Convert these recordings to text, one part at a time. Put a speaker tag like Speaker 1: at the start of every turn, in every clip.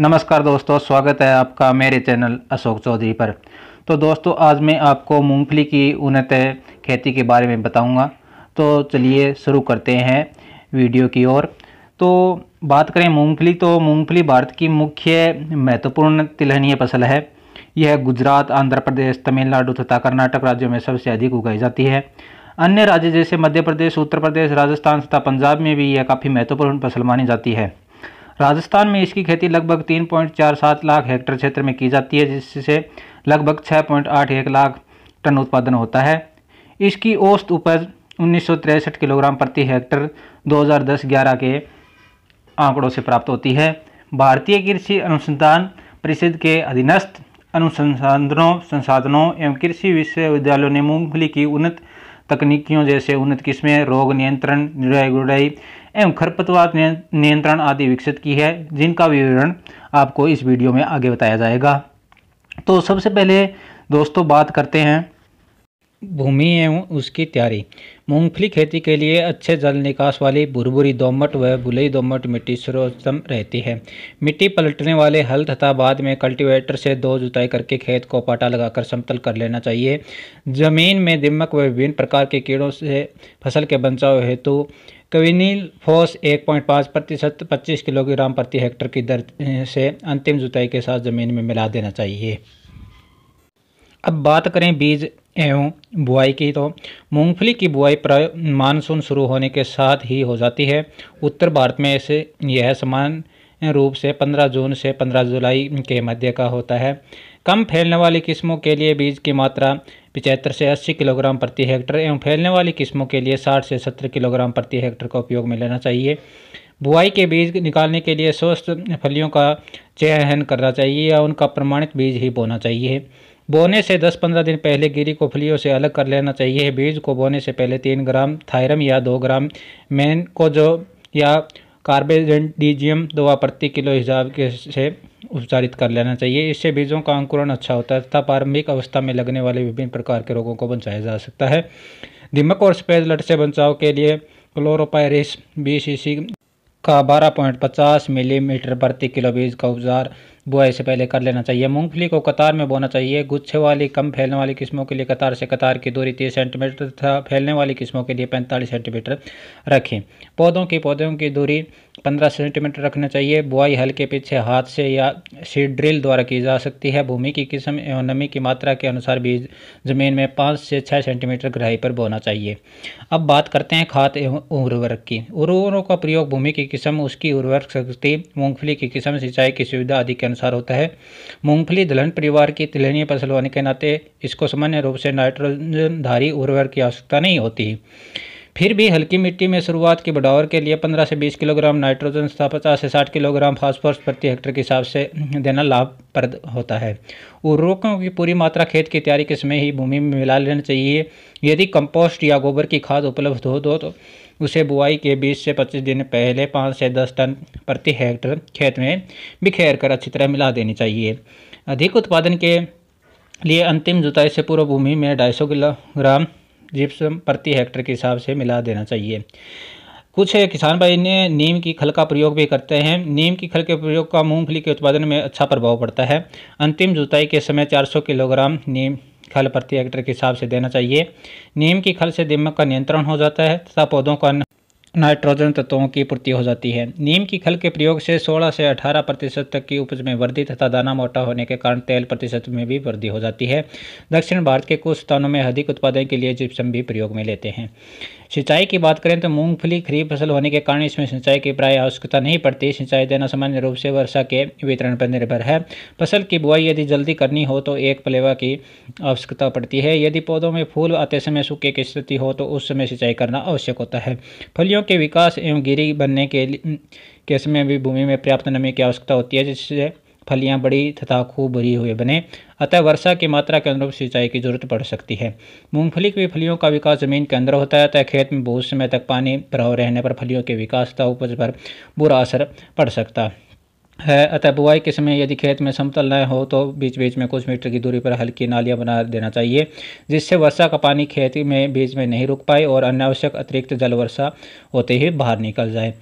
Speaker 1: नमस्कार दोस्तों स्वागत है आपका मेरे चैनल अशोक चौधरी पर तो दोस्तों आज मैं आपको मूंगफली की उन्नत खेती के बारे में बताऊंगा तो चलिए शुरू करते हैं वीडियो की ओर तो बात करें मूंगफली तो मूंगफली भारत की मुख्य महत्वपूर्ण तिलहनीय फसल है यह गुजरात आंध्र प्रदेश तमिलनाडु तथा कर्नाटक राज्यों में सबसे अधिक उगाई जाती है अन्य राज्य जैसे मध्य प्रदेश उत्तर प्रदेश राजस्थान तथा पंजाब में भी यह काफ़ी महत्वपूर्ण फसल मानी जाती है राजस्थान में इसकी खेती लगभग तीन पॉइंट चार सात लाख हेक्टेयर क्षेत्र में की जाती है जिससे लगभग छः पॉइंट आठ एक लाख टन उत्पादन होता है इसकी औसत उपज उन्नीस किलोग्राम प्रति हेक्टर 2010-11 के आंकड़ों से प्राप्त होती है भारतीय कृषि अनुसंधान परिषद के अधीनस्थ अनुसंसाधनों संसाधनों एवं कृषि विश्वविद्यालयों ने मूँगफली की उन्नत तकनीकियों जैसे उन्नत किस्में रोग नियंत्रण निराई गुड़ाई एवं खरपतवार नियंत्रण आदि विकसित की है जिनका विवरण आपको इस वीडियो में आगे बताया जाएगा तो सबसे पहले दोस्तों बात करते हैं भूमि एवं उसकी तैयारी मूंगफली खेती के लिए अच्छे जल निकास वाली भुरभुरी दोमट व बुलई दोमट मिट्टी सर्वोत्तम रहती है मिट्टी पलटने वाले हल तथा बाद में कल्टीवेटर से दो जुताई करके खेत को पाटा लगाकर समतल कर लेना चाहिए जमीन में दिमक व विभिन्न प्रकार के कीड़ों से फसल के बचाव हेतु कविनील फोस 1.5 प्रतिशत पच्चीस किलोग्राम प्रति हेक्टर की दर से अंतिम जुताई के साथ ज़मीन में मिला देना चाहिए अब बात करें बीज एवं बुआई की तो मूंगफली की बुआई प्राय मानसून शुरू होने के साथ ही हो जाती है उत्तर भारत में इसे यह समान रूप से 15 जून से 15 जुलाई के मध्य का होता है कम फैलने वाली किस्मों के लिए बीज की मात्रा पिचहत्तर से 80 किलोग्राम प्रति हेक्टर एवं फैलने वाली किस्मों के लिए 60 से 70 किलोग्राम प्रति हेक्टर का उपयोग में लेना चाहिए बुआई के बीज निकालने के लिए स्वस्थ फलियों का चयन करना चाहिए या उनका प्रमाणित बीज ही बोना चाहिए बोने से 10-15 दिन पहले गिरी को फलियों से अलग कर लेना चाहिए बीज को बोने से पहले तीन ग्राम थायरम या दो ग्राम मैन को जो या कार्बेजेंडीजियम दवा प्रति किलो हिसाब के से उपचारित कर लेना चाहिए इससे बीजों का अंकुरण अच्छा होता है तथा प्रारंभिक अवस्था में लगने वाले विभिन्न प्रकार के रोगों को बचाया जा सकता है दिमक और सफेद लट से बचाव के लिए क्लोरोपायरिस बी सी सी का 12.50 मिलीमीटर प्रति किलो बीज का उपजार बुआई से पहले कर लेना चाहिए मूंगफली को कतार में बोना चाहिए गुच्छे वाली कम फैलने वाली किस्मों के लिए कतार से कतार की दूरी 30 सेंटीमीटर तथा फैलने वाली किस्मों के लिए 45 सेंटीमीटर रखें पौधों की पौधों की दूरी पंद्रह सेंटीमीटर रखना चाहिए बुआई हल के पीछे हाथ से या सीड ड्रिल द्वारा की जा सकती है भूमि की किस्म एवं नमी की मात्रा के अनुसार बीज ज़मीन में पाँच से छः सेंटीमीटर गहराई पर बोना चाहिए अब बात करते हैं खाद एवं उर्वरक की उर्वरकों का प्रयोग भूमि की किस्म उसकी उर्वरक शक्ति मूँगफली की किस्म सिंचाई की सुविधा आदि के अनुसार होता है मूँगफली दलहन परिवार की तिलहनी फसल होने के नाते इसको सामान्य रूप से नाइट्रोजनधारी उर्वरक की आवश्यकता नहीं होती फिर भी हल्की मिट्टी में शुरुआत की बढ़ावर के लिए 15 से 20 किलोग्राम नाइट्रोजन तथा 50 से 60 किलोग्राम फास्फोरस प्रति हेक्टर के हिसाब से देना लाभप्रद होता है उर्वरकों की पूरी मात्रा खेत की तैयारी के समय ही भूमि में मिला लेना चाहिए यदि कंपोस्ट या गोबर की खाद उपलब्ध हो दो तो उसे बुआई के 20 से 25 दिन पहले 5 से 10 टन प्रति हेक्टर खेत में बिखेर कर अच्छी तरह मिला देनी चाहिए अधिक उत्पादन के लिए अंतिम जुताई से पूर्व भूमि में सौ किलोग्राम जिप्सम प्रति हेक्टर के हिसाब से मिला देना चाहिए कुछ किसान भाई ने नीम की खल का प्रयोग भी करते हैं नीम की खल के प्रयोग का मूंगफली के उत्पादन में अच्छा प्रभाव पड़ता है अंतिम जुताई के समय 400 किलोग्राम नीम खल प्रति हेक्टर के हिसाब से देना चाहिए नीम की खल से दिमक का नियंत्रण हो जाता है तथा पौधों का नाइट्रोजन तत्वों की पूर्ति हो जाती है नीम की खल के प्रयोग से 16 से 18 प्रतिशत तक की उपज में वृद्धि तथा दाना मोटा होने के कारण तेल प्रतिशत में भी वृद्धि हो जाती है दक्षिण भारत के कुछ स्थानों में अधिक उत्पादन के लिए जिप्सम भी प्रयोग में लेते हैं सिंचाई की बात करें तो मूंगफली खरीफ फसल होने के कारण इसमें सिंचाई की प्राय आवश्यकता नहीं पड़ती सिंचाई देना सामान्य रूप से वर्षा के वितरण पर निर्भर है फसल की बुआई यदि जल्दी करनी हो तो एक पलेवा की आवश्यकता पड़ती है यदि पौधों में फूल आते समय सूखे की स्थिति हो तो उस समय सिंचाई करना आवश्यक होता है फलियों के विकास एवं गिरी बनने के के समय भी भूमि में पर्याप्त नमी की आवश्यकता होती है जिससे फलियाँ बड़ी तथा खूब भरी हुए बने अतः वर्षा की मात्रा के अनुरूप सिंचाई की जरूरत पड़ सकती है मूंगफली की फलियों का विकास जमीन के अंदर होता है अतः खेत में बहुत समय तक पानी भराव रहने पर फलियों के विकास तथा उपज पर बुरा असर पड़ सकता है है अतः बुआई के समय यदि खेत में समतल न हो तो बीच बीच में कुछ मीटर की दूरी पर हल्की नालियां बना देना चाहिए जिससे वर्षा का पानी खेत में बीच में नहीं रुक पाए और अनावश्यक अतिरिक्त जल वर्षा होते ही बाहर निकल जाए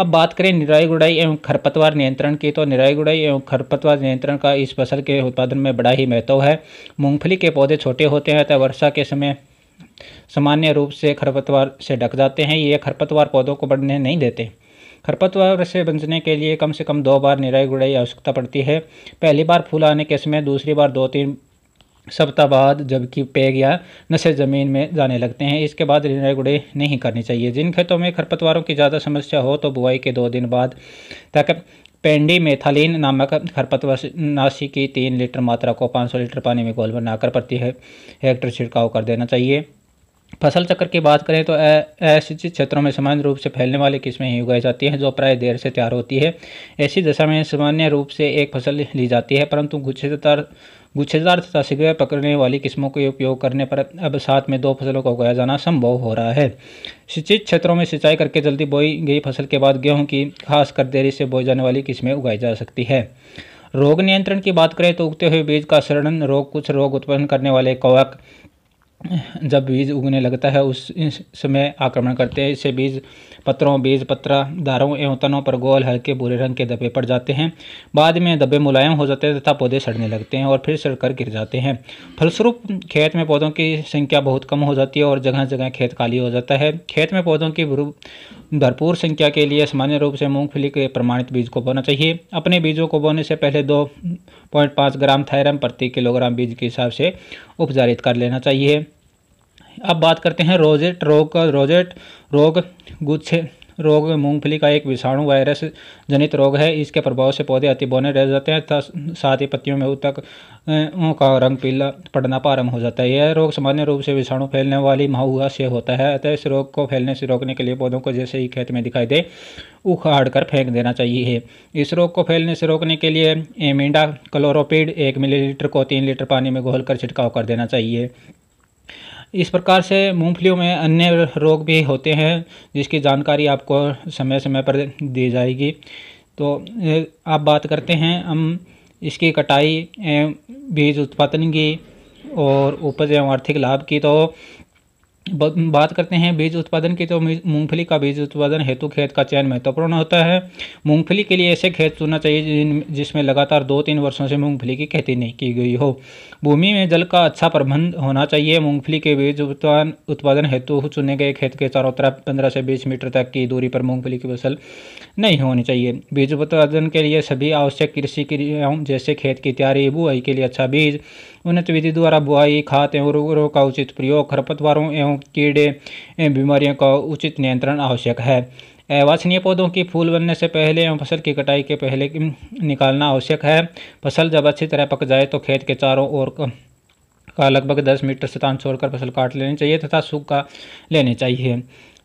Speaker 1: अब बात करें निराई गुड़ाई एवं खरपतवार नियंत्रण की तो निराई गुड़ाई एवं खरपतवार नियंत्रण का इस फसल के उत्पादन में बड़ा ही महत्व है मूँगफली के पौधे छोटे होते हैं तथा वर्षा के समय सामान्य रूप से खरपतवार से ढक जाते हैं ये खरपतवार पौधों को बढ़ने नहीं देते खरपतवार से बचने के लिए कम से कम दो बार निराई गुड़ाई आवश्यकता पड़ती है पहली बार फूल आने के समय दूसरी बार दो तीन सप्ताह बाद जबकि पैग या नशे ज़मीन में जाने लगते हैं इसके बाद निराई गुड़े नहीं करनी चाहिए जिन खेतों में खरपतवारों की ज़्यादा समस्या हो तो बुआई के दो दिन बाद तक पेंडी मेथालीन नामक नाशी की तीन लीटर मात्रा को 500 लीटर पानी में घोल बनाकर प्रति हेक्टर छिड़काव कर देना चाहिए फसल चक्र की बात करें तो ऐसी क्षेत्रों में सामान्य रूप से फैलने वाली किस्में ही उगाई जाती हैं जो प्राय देर से तैयार होती है ऐसी दशा में सामान्य रूप से एक फसल ली जाती है परंतु गुच्छेदार गुच्छेदार तथा शीघ्र पकड़ने वाली किस्मों के उपयोग करने पर अब साथ में दो फसलों को उगाया जाना संभव हो रहा है सिंचित क्षेत्रों में सिंचाई करके जल्दी बोई गई फसल के बाद गेहूँ की खासकर देरी से बोई जाने वाली किस्में उगाई जा सकती है रोग नियंत्रण की बात करें तो उगते हुए बीज का शरण रोग कुछ रोग उत्पन्न करने वाले कवक जब बीज उगने लगता है उस समय आक्रमण करते हैं इससे बीज पत्रों बीज पत्रा दारों एवं तनों पर गोल हल्के बुरे रंग के दबे पड़ जाते हैं बाद में दबे मुलायम हो जाते हैं तथा पौधे सड़ने लगते हैं और फिर सड़कर गिर जाते हैं फलस्वरूप खेत में पौधों की संख्या बहुत कम हो जाती है और जगह जगह खेत खाली हो जाता है खेत में पौधों की भरपूर संख्या के लिए सामान्य रूप से मूँगफली के प्रमाणित बीज को बोना चाहिए अपने बीजों को बोने से पहले दो पॉइंट पाँच ग्राम थायरम प्रति किलोग्राम बीज के हिसाब से उपचारित कर लेना चाहिए अब बात करते हैं रोजेट रोग का रोजेट रोग गुच्छे रोग मूंगफली का एक विषाणु वायरस जनित रोग है इसके प्रभाव से पौधे अति बौने रह जाते हैं तथा साथ ही पत्तियों में उतक अं, का रंग पीला पड़ना प्रारंभ हो जाता है यह रोग सामान्य रूप से विषाणु फैलने वाली माहुआ से होता है अतः इस रोग को फैलने से रोकने के लिए पौधों को जैसे ही खेत में दिखाई दे उखाड़ कर फेंक देना चाहिए इस रोग को फैलने से रोकने के लिए एमिंडा क्लोरोपिड एक मिलीलीटर को तीन लीटर पानी में घोल कर छिड़काव कर देना चाहिए इस प्रकार से मूंगफलियों में अन्य रोग भी होते हैं जिसकी जानकारी आपको समय समय पर दी जाएगी तो आप बात करते हैं हम इसकी कटाई बीज उत्पादन की और उपज एवं आर्थिक लाभ की तो बात करते हैं बीज उत्पादन की तो मूंगफली का बीज उत्पादन हेतु खेत का चयन महत्वपूर्ण होता है मूंगफली के लिए ऐसे खेत चुनना चाहिए जिसमें लगातार दो तीन वर्षों से मूंगफली की खेती नहीं की गई हो भूमि में जल का अच्छा प्रबंध होना चाहिए मूंगफली के बीज उत्पादन उत्पादन हेतु चुने गए खेत के चारों तरफ पंद्रह से बीस मीटर तक की दूरी पर मूँगफली की फसल नहीं होनी चाहिए बीज उत्पादन के लिए सभी आवश्यक कृषि क्रियाओं जैसे खेत की तैयारी बुआई के लिए अच्छा बीज उन्नत विधि द्वारा बुआई खाद एवं उर्वरों का उचित प्रयोग खरपतवारों एवं कीड़े एवं बीमारियों का उचित नियंत्रण आवश्यक है वांछनीय पौधों की फूल बनने से पहले एवं फसल की कटाई के पहले निकालना आवश्यक है फसल जब अच्छी तरह पक जाए तो खेत के चारों ओर का लगभग दस मीटर स्थान छोड़कर फसल काट लेनी चाहिए तथा सूखा लेनी चाहिए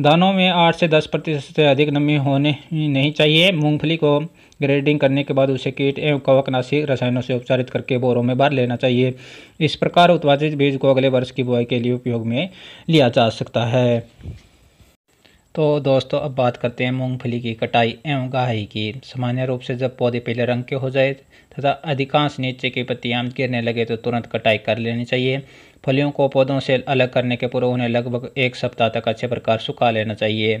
Speaker 1: दानों में आठ से दस प्रतिशत से अधिक नमी होने नहीं चाहिए मूंगफली को ग्रेडिंग करने के बाद उसे कीट एवं कवकनाशी रसायनों से उपचारित करके बोरों में बाहर लेना चाहिए इस प्रकार उत्पादित बीज को अगले वर्ष की बुआई के लिए उपयोग में लिया जा सकता है तो दोस्तों अब बात करते हैं मूंगफली की कटाई एवं गहाई की सामान्य रूप से जब पौधे पीले रंग के हो जाए तथा अधिकांश नीचे की पत्तियां गिरने लगे तो तुरंत कटाई कर लेनी चाहिए फलियों को पौधों से अलग करने के पूर्व उन्हें लगभग एक सप्ताह तक अच्छे प्रकार सुखा लेना चाहिए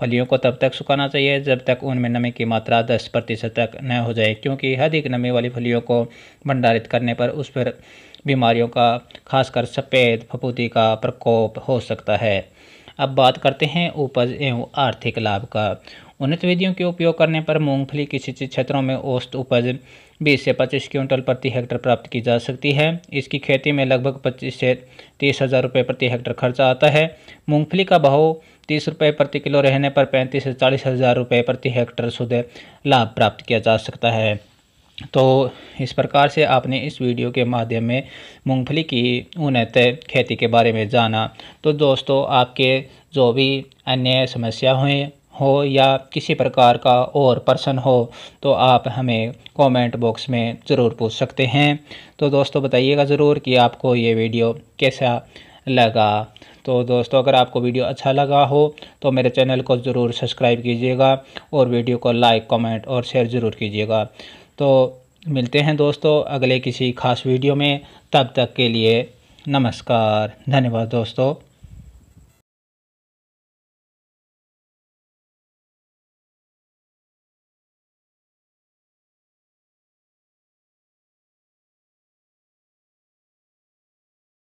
Speaker 1: फलियों को तब तक सुखाना चाहिए जब तक उनमें नमी की मात्रा दस प्रतिशत तक न हो जाए क्योंकि अधिक नमी वाली फलियों को भंडारित करने पर उस पर बीमारियों का खासकर सफ़ेद फपूती का प्रकोप हो सकता है अब बात करते हैं उपज एवं आर्थिक लाभ का उन्नत विधियों के उपयोग करने पर मूंगफली के सिंचित क्षेत्रों में औसत उपज 20 से 25 क्विंटल प्रति हेक्टर प्राप्त की जा सकती है इसकी खेती में लगभग 25 से तीस हज़ार रुपये प्रति हेक्टर खर्चा आता है मूंगफली का भाव तीस रुपये प्रति किलो रहने पर पैंतीस से चालीस हज़ार रुपये प्रति हेक्टर शुद्ध लाभ प्राप्त किया जा सकता है तो इस प्रकार से आपने इस वीडियो के माध्यम में मूंगफली की उन्नत खेती के बारे में जाना तो दोस्तों आपके जो भी अन्य समस्या हुए हो या किसी प्रकार का और प्रश्न हो तो आप हमें कमेंट बॉक्स में ज़रूर पूछ सकते हैं तो दोस्तों बताइएगा ज़रूर कि आपको ये वीडियो कैसा लगा तो दोस्तों अगर आपको वीडियो अच्छा लगा हो तो मेरे चैनल को ज़रूर सब्सक्राइब कीजिएगा और वीडियो को लाइक कमेंट और शेयर ज़रूर कीजिएगा तो मिलते हैं दोस्तों अगले किसी खास वीडियो में तब तक के लिए नमस्कार धन्यवाद दोस्तों